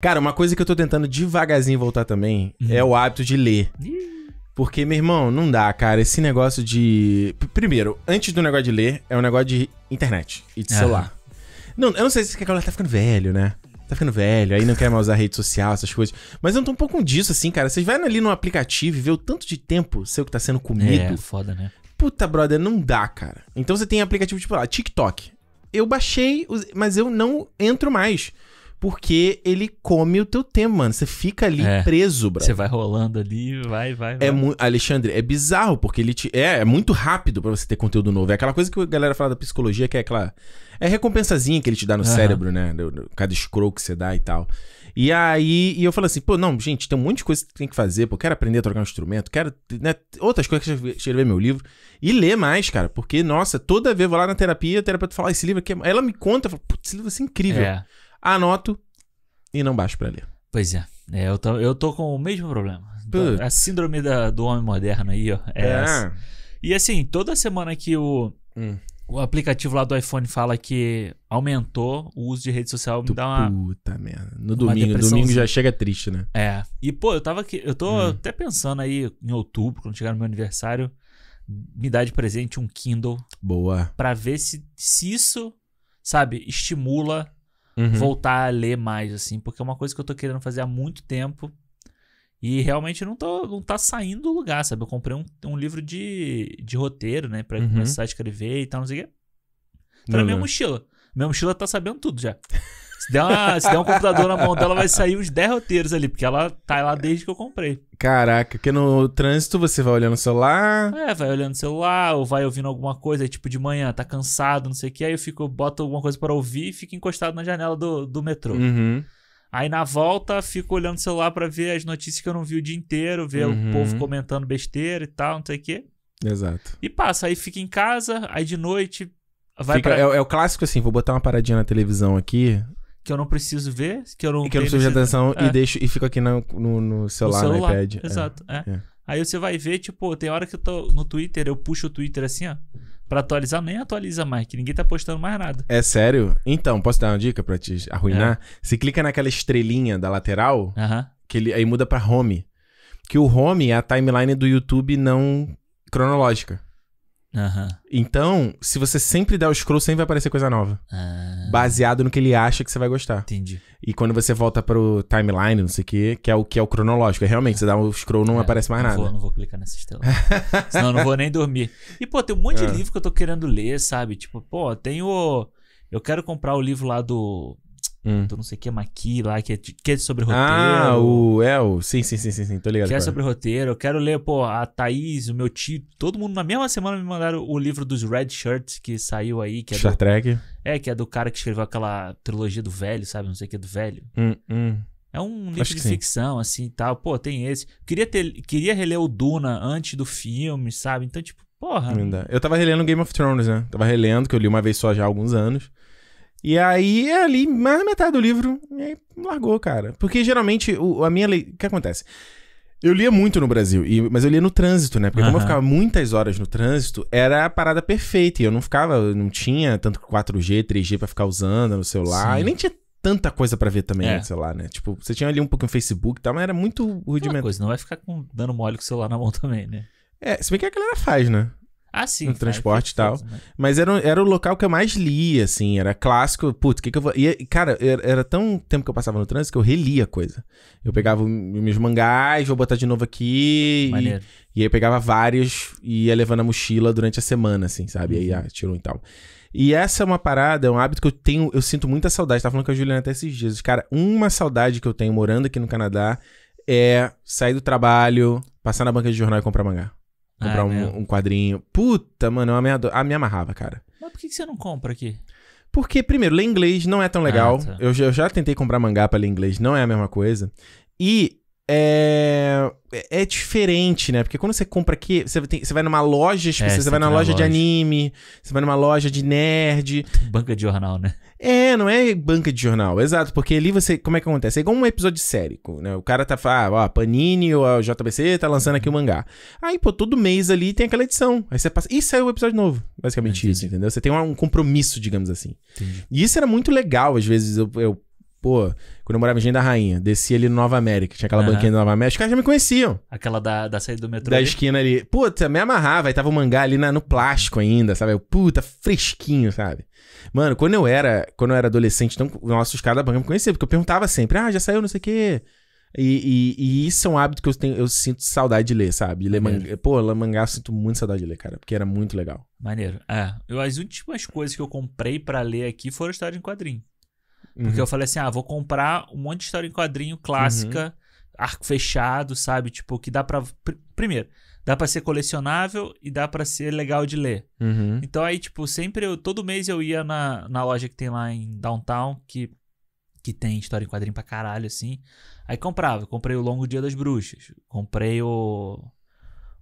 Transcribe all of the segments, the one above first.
Cara, uma coisa que eu tô tentando devagarzinho voltar também uhum. é o hábito de ler. Porque, meu irmão, não dá, cara. Esse negócio de. P primeiro, antes do negócio de ler, é um negócio de internet e de celular. Não, eu não sei se esse cara tá ficando velho, né? Tá ficando velho, aí não quer mais usar rede social, essas coisas. Mas eu não tô um pouco disso, assim, cara. Vocês vai ali no aplicativo e vê o tanto de tempo seu que tá sendo comido. É, foda, né? Puta, brother, não dá, cara. Então você tem aplicativo tipo lá, TikTok. Eu baixei, mas eu não entro mais porque ele come o teu tempo, mano. Você fica ali é. preso, bro. Você vai rolando ali, vai, vai, é vai. Alexandre, é bizarro, porque ele te... é, é muito rápido para você ter conteúdo novo. É aquela coisa que a galera fala da psicologia, que é aquela. É recompensazinha que ele te dá no uhum. cérebro, né? Cada scroll que você dá e tal. E aí e eu falo assim, pô, não, gente, tem um monte de coisa que tem que fazer, pô, quero aprender a tocar um instrumento, quero, né, outras coisas que escrever meu livro. E ler mais, cara, porque, nossa, toda vez eu vou lá na terapia, a terapeuta fala, ah, esse livro aqui é... Ela me conta, fala, putz, esse livro é incrível. É anoto e não baixo para ler. Pois é. é. eu, tô, eu tô com o mesmo problema. A síndrome da, do homem moderno aí, ó. É, é. E assim, toda semana que o, hum. o aplicativo lá do iPhone fala que aumentou o uso de rede social, tu me dá uma. Puta merda. No domingo, domingo já chega triste, né? É. E, pô, eu tava aqui. Eu tô hum. até pensando aí em outubro, quando chegar no meu aniversário, me dar de presente um Kindle. Boa. Pra ver se, se isso, sabe, estimula uhum. voltar a ler mais, assim, porque é uma coisa que eu tô querendo fazer há muito tempo. E realmente não, tô, não tá saindo do lugar, sabe? Eu comprei um, um livro de, de roteiro, né? Pra uhum. começar a escrever e tal, não sei o quê. Tá na minha mochila. Minha mochila tá sabendo tudo já. Se der, uma, se der um computador na mão dela, vai sair os 10 roteiros ali, porque ela tá lá desde que eu comprei. Caraca, porque no trânsito você vai olhando o celular. É, vai olhando o celular, ou vai ouvindo alguma coisa, aí, tipo de manhã, tá cansado, não sei o que, aí eu fico, boto alguma coisa para ouvir e fico encostado na janela do, do metrô. Uhum. Aí na volta, fico olhando o celular para ver as notícias que eu não vi o dia inteiro, ver uhum. o povo comentando besteira e tal, não sei o quê. Exato. E passa, aí fica em casa, aí de noite. Vai fica, pra... é, é, o clássico assim, vou botar uma paradinha na televisão aqui, que eu não preciso ver, que eu não. E que eu não preciso de atenção é. e deixo e fico aqui no, no, no celular, no iPad. É. Exato. É. É. Aí você vai ver, tipo, tem hora que eu tô no Twitter, eu puxo o Twitter assim, ó. Pra atualizar, nem atualiza mais, que ninguém tá postando mais nada. É sério? Então, posso dar uma dica pra te arruinar? Você é. clica naquela estrelinha da lateral, uh -huh. que ele, aí muda pra home. Que o home é a timeline do YouTube não cronológica. Uhum. Então, se você sempre der o scroll, sempre vai aparecer coisa nova. Ah. Baseado no que ele acha que você vai gostar. Entendi. E quando você volta pro timeline, não sei o que, que é o que é o cronológico. É realmente, você dá o scroll não é, aparece mais não nada. Vou, não vou clicar nessa estrela. Senão eu não vou nem dormir. E, pô, tem um monte é. de livro que eu tô querendo ler, sabe? Tipo, pô, tem o. Eu quero comprar o livro lá do Hum. Então não sei o que é maqui lá, que é, que é sobre ah, roteiro. Ah, o é Sim, sim, sim, sim, sim. tô ligado. Que é sobre roteiro. Eu quero ler, pô, a Thaís, o meu tio, todo mundo na mesma semana me mandaram o livro dos Red Shirts que saiu aí. Que é Star do, Trek. É, que é do cara que escreveu aquela trilogia do velho, sabe? Não sei o que é do velho. Hum, hum. É um livro de ficção, sim. assim e tal. Pô, tem esse. Queria, ter, queria reler o Duna antes do filme, sabe? Então, tipo, porra. Eu tava relendo Game of Thrones, né? Tava relendo, que eu li uma vez só já há alguns anos. E aí, é ali, mais metade do livro, e aí largou, cara. Porque geralmente, o, a minha lei. O que acontece? Eu lia muito no Brasil, e, mas eu lia no trânsito, né? Porque uhum. como eu ficava muitas horas no trânsito, era a parada perfeita. E eu não ficava, não tinha tanto 4G, 3G para ficar usando no celular. Sim. E nem tinha tanta coisa para ver também é. no celular, né? Tipo, você tinha ali um pouquinho Facebook e tal, mas era muito rudimentar. coisa, não vai ficar com, dando mole com o celular na mão também, né? É, se bem que a galera faz, né? Ah, sim. No transporte e tal. né? Mas era, era o local que eu mais lia, assim. Era clássico. Putz, o que, que eu vou. E, cara, era, era, tão tempo que eu passava no trânsito que eu relia a coisa. Eu pegava meus mangás, vou botar de novo aqui. E, e aí eu pegava vários e ia levando a mochila durante a semana, assim, sabe? Uhum. E aí ah, tirou e tal. E essa é uma parada, é um hábito que eu tenho. Eu sinto muita saudade. Tava falando com a Juliana até esses dias. Cara, uma saudade que eu tenho morando aqui no Canadá é sair do trabalho, passar na banca de jornal e comprar mangá. Comprar ah, um, um, quadrinho. Puta, mano, eu me, ador... ah, me amarrava, cara. Mas por que você não compra aqui? Porque, primeiro, ler inglês não é tão legal. Ah, tá. eu, eu, já tentei comprar mangá pra ler inglês, não é a mesma coisa. E é, é diferente, né? Porque quando você compra aqui, você, tem, você vai numa loja, tipo, é, você, você vai numa loja, loja, de anime, você vai numa loja de nerd. Banca de jornal, né? É, não é banca de jornal, exato. Porque ali você. Como é que acontece? É igual um episódio de série, né? O cara tá falando, ah, ó, Panini ou a JBC tá lançando aqui o um mangá. Aí, pô, todo mês ali tem aquela edição. Aí você passa. E saiu o episódio novo. Basicamente Entendi. isso, entendeu? Você tem um, um compromisso, digamos assim. Entendi. E isso era muito legal, às vezes eu, eu Pô, quando eu morava em Engenho da Rainha, descia ali no Nova América, tinha aquela uhum. banquinha do Nova América, os caras já me conheciam. Aquela da, da saída do metrô. Da ali? esquina ali. Puta, me amarrava, aí tava o um mangá ali na, no plástico ainda, sabe? Eu, puta, fresquinho, sabe? Mano, quando eu era, quando eu era adolescente, então, nossa, os caras da banca me conheciam, porque eu perguntava sempre, ah, já saiu não sei o quê. E, e, e, isso é um hábito que eu, tenho, eu sinto saudade de ler, sabe? De ler mangá. Pô, ler mangá eu sinto muito saudade de ler, cara, porque era muito legal. Maneiro. É, eu, as últimas coisas que eu comprei para ler aqui foram histórias em quadrinho. Porque uhum. eu falei assim: ah, vou comprar um monte de história em quadrinho clássica, uhum. arco fechado, sabe? Tipo, que dá pra. Pr primeiro, dá para ser colecionável e dá para ser legal de ler. Uhum. Então aí, tipo, sempre eu. Todo mês eu ia na, na loja que tem lá em Downtown, que, que tem história em quadrinho pra caralho, assim. Aí comprava. Comprei o Longo Dia das Bruxas. Comprei o.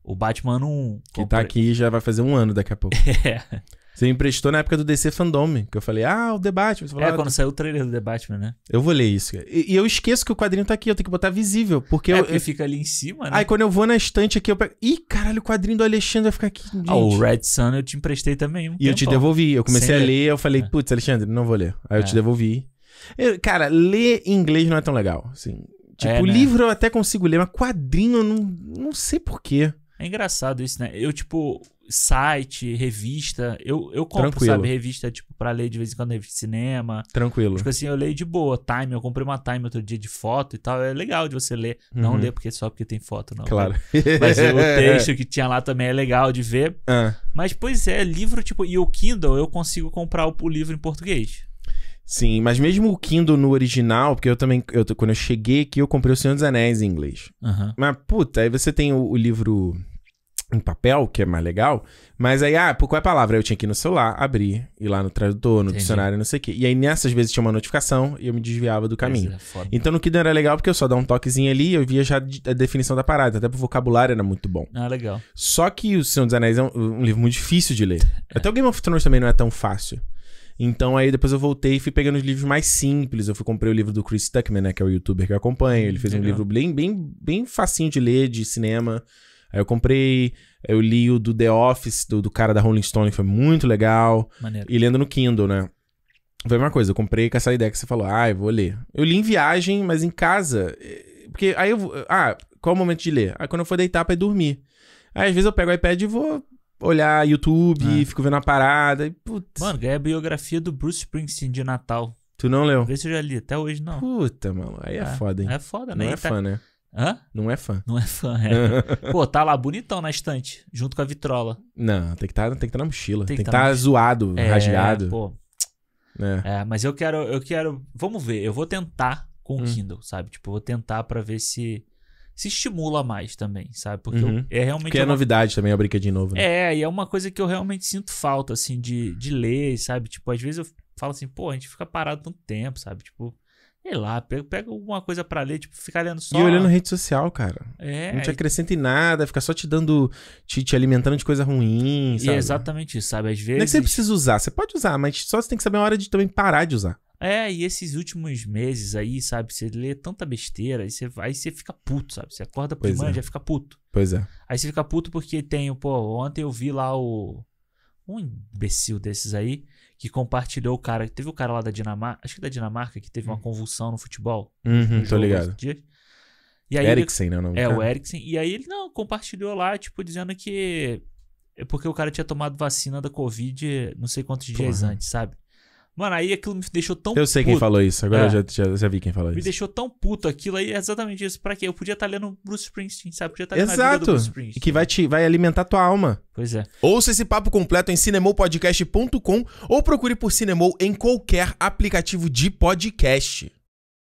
O Batman 1. Que tá aqui já vai fazer um ano daqui a pouco. é. Você me emprestou na época do DC Fandom, que eu falei, ah, o debate. é, quando ah, quando saiu o trailer do debate, né? Eu vou ler isso. E, e, eu esqueço que o quadrinho tá aqui, eu tenho que botar visível. Porque, é, eu, porque eu... fica ali em cima, né? Aí quando eu vou na estante aqui, eu pego. Ih, caralho, o quadrinho do Alexandre vai ficar aqui. Ah, gente. Ah, o Red Sun eu te emprestei também. Um e tempo, eu te devolvi. Eu comecei a ler, ler, eu falei, é. putz, Alexandre, não vou ler. Aí eu te é. devolvi. Eu, cara, ler em inglês não é tão legal. Assim. Tipo, é, né? livro eu até consigo ler, mas quadrinho eu não, não sei porquê. É engraçado isso, né? Eu, tipo, site, revista. Eu, eu compro, Tranquilo. sabe, revista, tipo, pra ler de vez em quando, revista de cinema. Tranquilo. Tipo assim, eu leio de boa. Time, eu comprei uma Time outro dia de foto e tal. É legal de você ler. Uhum. Não ler porque só porque tem foto, não. Né? Claro. Mas o texto que tinha lá também é legal de ver. Ah. Mas, pois é, livro, tipo... E o Kindle, eu consigo comprar o, o livro em português. Sim, mas mesmo o Kindle no original, porque eu também, eu, quando eu cheguei aqui, eu comprei O Senhor dos Anéis em inglês. Uhum. Mas, puta, aí você tem o, o livro em papel, que é mais legal. Mas aí, ah, por qual é a palavra? Eu tinha que ir no celular, abrir, ir lá no tradutor, no Entendi. dicionário, não sei o quê. E aí, nessas vezes, tinha uma notificação e eu me desviava do caminho. É então, no Kindle era legal porque eu só dava um toquezinho ali e eu via já a definição da parada. Até pro vocabulário era muito bom. Ah, legal. Só que O Senhor dos Anéis é um, um livro muito difícil de ler. É. Até o Game of Thrones também não é tão fácil. Então aí depois eu voltei e fui pegando os livros mais simples. Eu fui comprei o livro do Chris Tuckman, né, que é o youtuber que eu acompanho. Ele fez Legal. um livro bem, bem, bem facinho de ler, de cinema. Aí eu comprei, eu li o do The Office, do, do cara da Rolling Stone, que foi muito legal. Maneiro. E lendo no Kindle, né? Foi a mesma coisa, eu comprei com essa ideia que você falou, ah, eu vou ler. Eu li em viagem, mas em casa. Eh, porque aí eu. Ah, qual é o momento de ler? Ah, quando eu for deitar pra ir dormir. Aí às vezes eu pego o iPad e vou olhar YouTube, ah. fico vendo a parada. E, putz. Mano, ganhei a biografia do Bruce Springsteen de Natal. Tu não leu? Vê se eu já li, até hoje não. Puta, mano, aí é, é foda, hein? É foda, né? Não é tá... fã, né? Hã? Não é fã. Não é fã, é. Pô, tá lá bonitão na estante, junto com a vitrola. Não, tem que tá, estar tá na mochila. Tem, que estar tá, tá zoado, é, rasgado. Pô. É. é. mas eu quero, eu quero. Vamos ver, eu vou tentar com o hum. Kindle, sabe? Tipo, eu vou tentar para ver se se estimula mais também, sabe? Porque uhum. eu, é realmente. Porque é uma... novidade também, a briga de novo, né? É, e é uma coisa que eu realmente sinto falta, assim, de, de ler, sabe? Tipo, às vezes eu falo assim, pô, a gente fica parado tanto tempo, sabe? Tipo, Sei lá, pega, pega alguma coisa para ler, tipo, ficar lendo só. E olhando rede social, cara. É. Não te acrescenta em nada, fica só te dando. te, te alimentando de coisa ruim, sabe? E é exatamente isso, sabe? Às vezes. Não é que você precisa usar, você pode usar, mas só você tem que saber a hora de também parar de usar. É, e esses últimos meses aí, sabe? Você lê tanta besteira, aí você, aí você fica puto, sabe? Você acorda por manhã é. já fica puto. Pois é. Aí você fica puto porque tem, pô, ontem eu vi lá o um imbecil desses aí que compartilhou o cara. Teve o cara lá da Dinamarca, acho que da Dinamarca, que teve uma hum. convulsão no futebol. Uhum, no tô ligado. E aí ele, né? é, cara. o Ericsson. E aí ele não compartilhou lá, tipo, dizendo que. É porque o cara tinha tomado vacina da Covid não sei quantos Porra. dias antes, sabe? Mano, aí aquilo me deixou tão puto. Eu sei puto. quem falou isso, agora é. eu já, já, já, vi quem falou me isso. Me deixou tão puto aquilo aí, é exatamente isso. Pra quê? Eu podia estar tá lendo Bruce Springsteen, sabe? podia estar tá lendo Exato. do Bruce Springsteen. E que vai, te, vai alimentar tua alma. Pois é. Ouça esse papo completo em cinemopodcast.com ou procure por Cinemou em qualquer aplicativo de podcast.